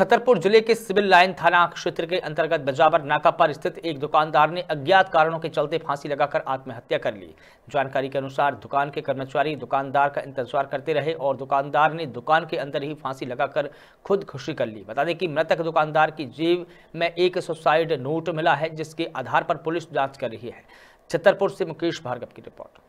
छतरपुर जिले के civil line थाना क्षेत्र के अंतर्गत बजावर नाका पर स्थित एक दुकानदार ने अज्ञात कारणों के चलते फांसी लगाकर आत्महत्या कर ली जानकारी के अनुसार दुकान के कर्मचारी दुकानदार का इंतजार करते रहे और दुकानदार ने दुकान के अंदर ही फांसी लगाकर खुदकुशी कर ली बता दें कि मृतक दुकानदार की जीव में एक सुसाइड नोट मिला है जिसके आधार पर पुलिस जाँच कर रही है छतरपुर से मुकेश भार्गव की रिपोर्ट